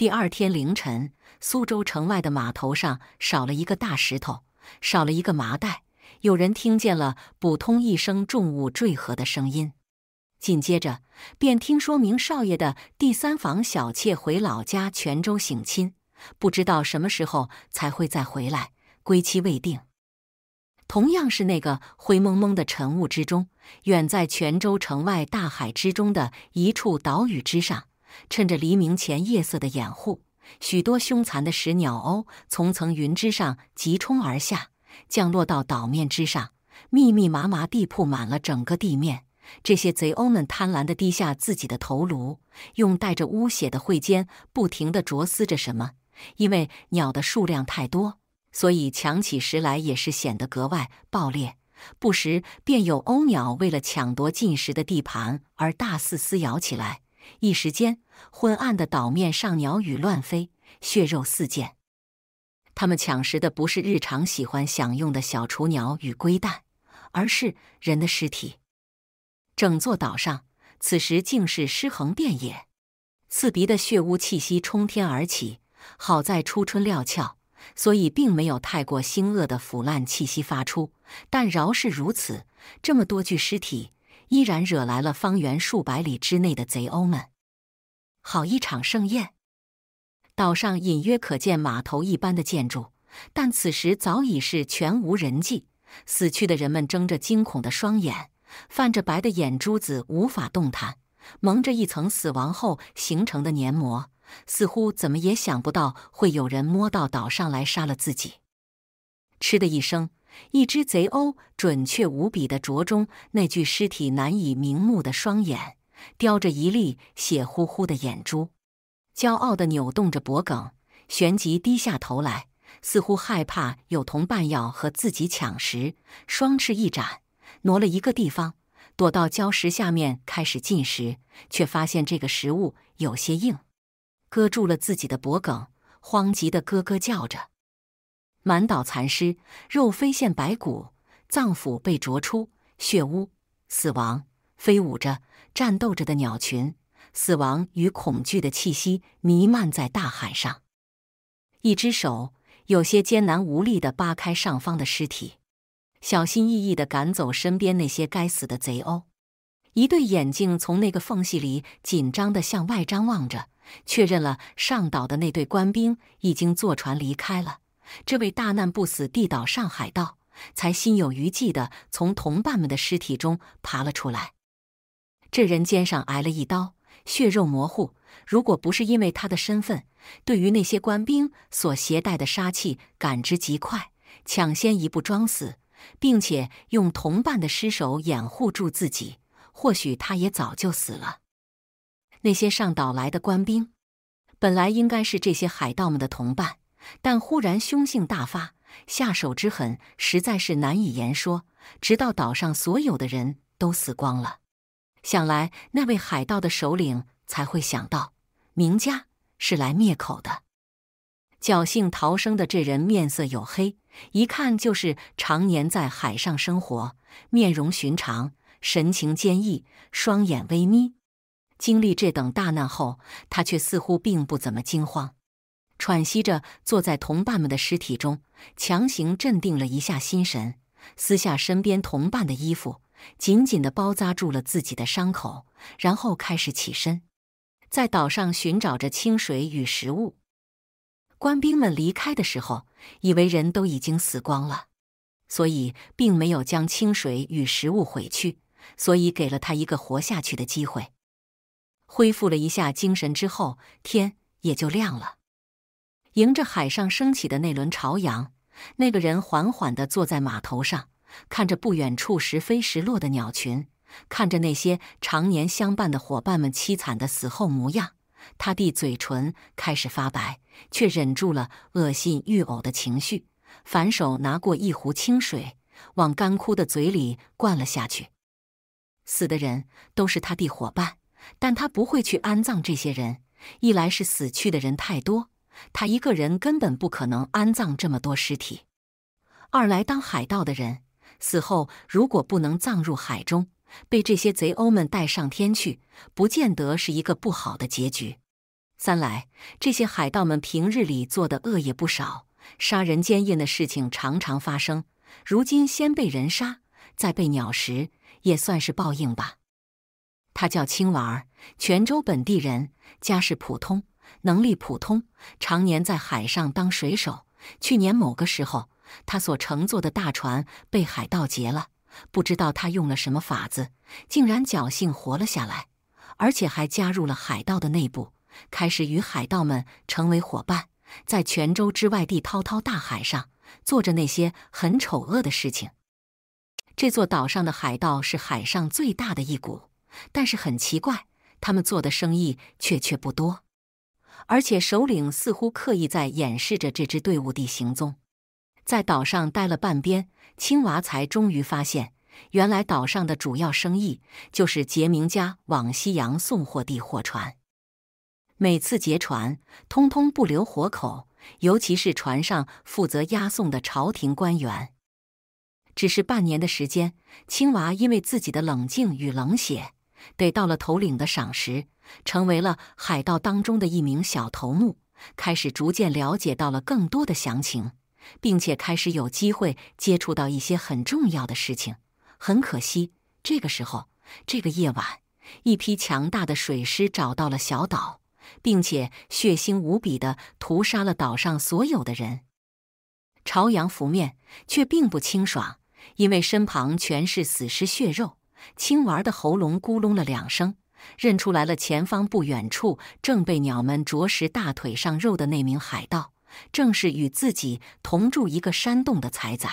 第二天凌晨，苏州城外的码头上少了一个大石头，少了一个麻袋。有人听见了“扑通”一声重物坠河的声音，紧接着便听说明少爷的第三房小妾回老家泉州省亲，不知道什么时候才会再回来，归期未定。同样是那个灰蒙蒙的晨雾之中，远在泉州城外大海之中的一处岛屿之上。趁着黎明前夜色的掩护，许多凶残的食鸟鸥从层云之上急冲而下，降落到岛面之上，密密麻麻地铺满了整个地面。这些贼鸥们贪婪地低下自己的头颅，用带着污血的喙尖不停地啄撕着什么。因为鸟的数量太多，所以抢起食来也是显得格外暴烈。不时便有鸥鸟为了抢夺进食的地盘而大肆撕咬起来，一时间。昏暗的岛面上，鸟羽乱飞，血肉四溅。他们抢食的不是日常喜欢享用的小雏鸟与龟蛋，而是人的尸体。整座岛上此时竟是尸横遍野，刺鼻的血污气息冲天而起。好在初春料峭，所以并没有太过腥恶的腐烂气息发出。但饶是如此，这么多具尸体依然惹来了方圆数百里之内的贼鸥们。好一场盛宴！岛上隐约可见码头一般的建筑，但此时早已是全无人迹。死去的人们睁着惊恐的双眼，泛着白的眼珠子无法动弹，蒙着一层死亡后形成的黏膜，似乎怎么也想不到会有人摸到岛上来杀了自己。嗤的一声，一只贼鸥准确无比的啄中那具尸体难以瞑目的双眼。叼着一粒血乎乎的眼珠，骄傲地扭动着脖颈，旋即低下头来，似乎害怕有同伴要和自己抢食。双翅一展，挪了一个地方，躲到礁石下面开始进食，却发现这个食物有些硬，割住了自己的脖颈，慌急的咯咯叫着。满岛残尸，肉飞现白骨，脏腑被啄出，血污，死亡飞舞着。战斗着的鸟群，死亡与恐惧的气息弥漫在大海上。一只手有些艰难无力的扒开上方的尸体，小心翼翼的赶走身边那些该死的贼鸥。一对眼睛从那个缝隙里紧张的向外张望着，确认了上岛的那队官兵已经坐船离开了。这位大难不死地岛上海盗，才心有余悸的从同伴们的尸体中爬了出来。这人肩上挨了一刀，血肉模糊。如果不是因为他的身份，对于那些官兵所携带的杀气感知极快，抢先一步装死，并且用同伴的尸首掩护住自己，或许他也早就死了。那些上岛来的官兵，本来应该是这些海盗们的同伴，但忽然凶性大发，下手之狠实在是难以言说。直到岛上所有的人都死光了。想来，那位海盗的首领才会想到，明家是来灭口的。侥幸逃生的这人面色黝黑，一看就是常年在海上生活，面容寻常，神情坚毅，双眼微眯。经历这等大难后，他却似乎并不怎么惊慌，喘息着坐在同伴们的尸体中，强行镇定了一下心神，撕下身边同伴的衣服。紧紧的包扎住了自己的伤口，然后开始起身，在岛上寻找着清水与食物。官兵们离开的时候，以为人都已经死光了，所以并没有将清水与食物毁去，所以给了他一个活下去的机会。恢复了一下精神之后，天也就亮了。迎着海上升起的那轮朝阳，那个人缓缓的坐在码头上。看着不远处时飞时落的鸟群，看着那些常年相伴的伙伴们凄惨的死后模样，他弟嘴唇开始发白，却忍住了恶心欲呕的情绪，反手拿过一壶清水，往干枯的嘴里灌了下去。死的人都是他弟伙伴，但他不会去安葬这些人。一来是死去的人太多，他一个人根本不可能安葬这么多尸体；二来当海盗的人。死后如果不能葬入海中，被这些贼鸥们带上天去，不见得是一个不好的结局。三来，这些海盗们平日里做的恶也不少，杀人奸淫的事情常常发生。如今先被人杀，再被鸟食，也算是报应吧。他叫青娃儿，泉州本地人，家世普通，能力普通，常年在海上当水手。去年某个时候。他所乘坐的大船被海盗劫了，不知道他用了什么法子，竟然侥幸活了下来，而且还加入了海盗的内部，开始与海盗们成为伙伴，在泉州之外地滔滔大海上做着那些很丑恶的事情。这座岛上的海盗是海上最大的一股，但是很奇怪，他们做的生意却却不多，而且首领似乎刻意在掩饰着这支队伍的行踪。在岛上待了半边，青娃才终于发现，原来岛上的主要生意就是杰明家往西洋送货的货船。每次劫船，通通不留活口，尤其是船上负责押送的朝廷官员。只是半年的时间，青娃因为自己的冷静与冷血，得到了头领的赏识，成为了海盗当中的一名小头目，开始逐渐了解到了更多的详情。并且开始有机会接触到一些很重要的事情。很可惜，这个时候，这个夜晚，一批强大的水师找到了小岛，并且血腥无比的屠杀了岛上所有的人。朝阳拂面，却并不清爽，因为身旁全是死尸血肉。青娃的喉咙咕隆了两声，认出来了前方不远处正被鸟们啄食大腿上肉的那名海盗。正是与自己同住一个山洞的彩仔，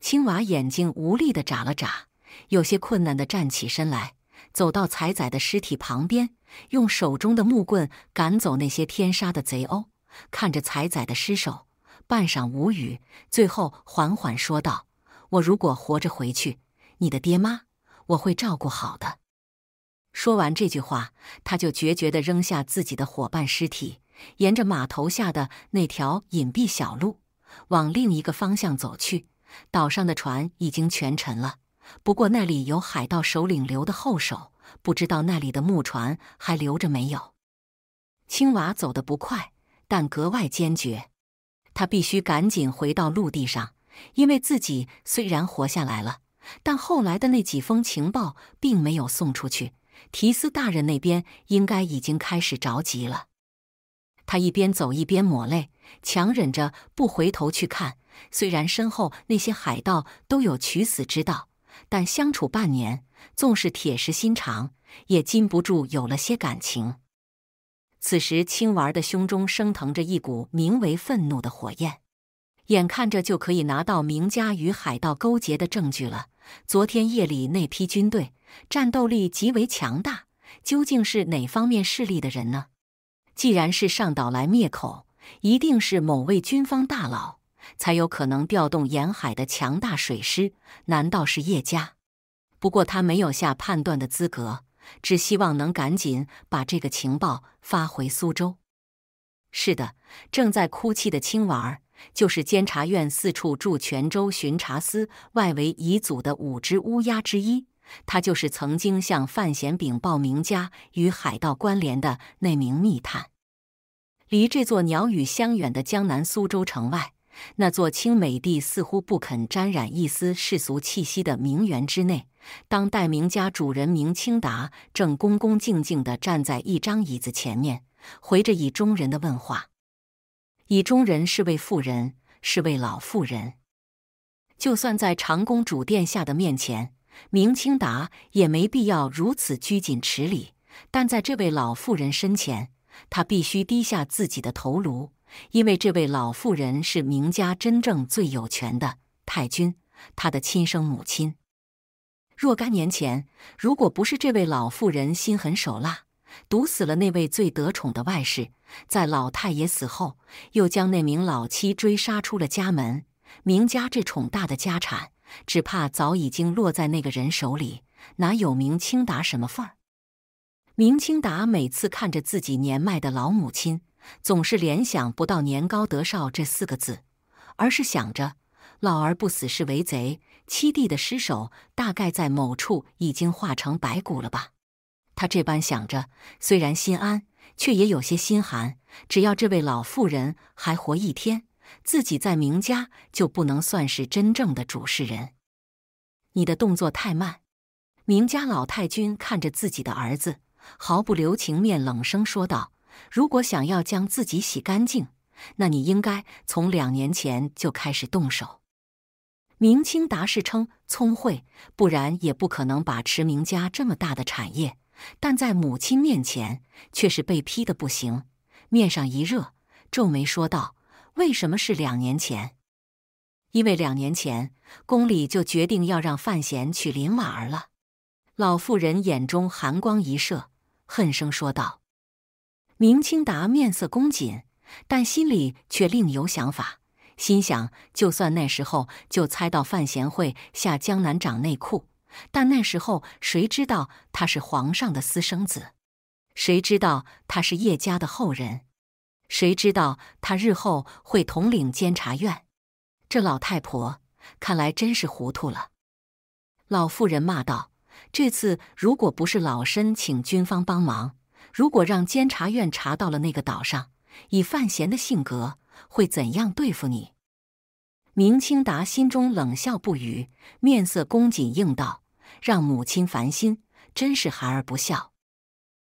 青娃眼睛无力的眨了眨，有些困难的站起身来，走到彩仔的尸体旁边，用手中的木棍赶走那些天杀的贼鸥，看着彩仔的尸首，半晌无语，最后缓缓说道：“我如果活着回去，你的爹妈我会照顾好的。”说完这句话，他就决绝的扔下自己的伙伴尸体。沿着码头下的那条隐蔽小路，往另一个方向走去。岛上的船已经全沉了，不过那里有海盗首领留的后手，不知道那里的木船还留着没有。青娃走得不快，但格外坚决。他必须赶紧回到陆地上，因为自己虽然活下来了，但后来的那几封情报并没有送出去。提斯大人那边应该已经开始着急了。他一边走一边抹泪，强忍着不回头去看。虽然身后那些海盗都有取死之道，但相处半年，纵是铁石心肠，也禁不住有了些感情。此时，青娃的胸中升腾着一股名为愤怒的火焰，眼看着就可以拿到明家与海盗勾结的证据了。昨天夜里那批军队战斗力极为强大，究竟是哪方面势力的人呢？既然是上岛来灭口，一定是某位军方大佬才有可能调动沿海的强大水师。难道是叶家？不过他没有下判断的资格，只希望能赶紧把这个情报发回苏州。是的，正在哭泣的青娃儿，就是监察院四处驻泉州巡查司外围遗组的五只乌鸦之一。他就是曾经向范闲禀报名家与海盗关联的那名密探。离这座鸟语香远的江南苏州城外，那座清美地似乎不肯沾染一丝世俗气息的名园之内，当代名家主人明清达正恭恭敬敬地站在一张椅子前面，回着以中人的问话。以中人是位妇人，是位老妇人。就算在长公主殿下的面前。明清达也没必要如此拘谨持礼，但在这位老妇人身前，他必须低下自己的头颅，因为这位老妇人是明家真正最有权的太君，他的亲生母亲。若干年前，如果不是这位老妇人心狠手辣，毒死了那位最得宠的外室，在老太爷死后，又将那名老妻追杀出了家门，明家这宠大的家产。只怕早已经落在那个人手里，哪有明清达什么份儿？明清达每次看着自己年迈的老母亲，总是联想不到“年高德少”这四个字，而是想着“老而不死是为贼”。七弟的尸首大概在某处已经化成白骨了吧？他这般想着，虽然心安，却也有些心寒。只要这位老妇人还活一天。自己在明家就不能算是真正的主事人。你的动作太慢。明家老太君看着自己的儿子，毫不留情面，冷声说道：“如果想要将自己洗干净，那你应该从两年前就开始动手。”明清达士称聪慧，不然也不可能把持明家这么大的产业。但在母亲面前却是被批的不行，面上一热，皱眉说道。为什么是两年前？因为两年前宫里就决定要让范闲娶林婉儿了。老妇人眼中寒光一射，恨声说道：“明清达面色恭谨，但心里却另有想法，心想：就算那时候就猜到范闲会下江南掌内库，但那时候谁知道他是皇上的私生子，谁知道他是叶家的后人。”谁知道他日后会统领监察院？这老太婆看来真是糊涂了。老妇人骂道：“这次如果不是老身请军方帮忙，如果让监察院查到了那个岛上，以范闲的性格，会怎样对付你？”明清达心中冷笑不语，面色恭谨应道：“让母亲烦心，真是孩儿不孝。”